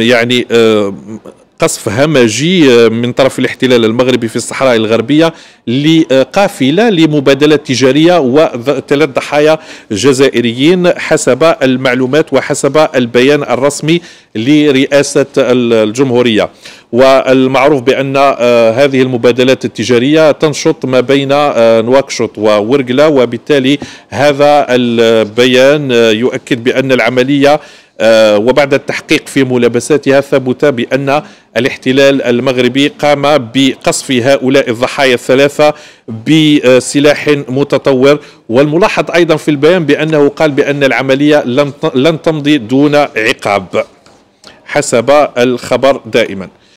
يعني قصف همجي من طرف الاحتلال المغربي في الصحراء الغربية لقافلة لمبادلة تجارية وثلاث ضحايا جزائريين حسب المعلومات وحسب البيان الرسمي لرئاسة الجمهورية والمعروف بأن آه، هذه المبادلات التجارية تنشط ما بين آه، نواكشوط وورقلا وبالتالي هذا البيان آه، يؤكد بأن العملية وبعد التحقيق في ملابساتها ثبت بأن الاحتلال المغربي قام بقصف هؤلاء الضحايا الثلاثة بسلاح متطور والملاحظ أيضا في البيان بأنه قال بأن العملية لن تمضي دون عقاب حسب الخبر دائما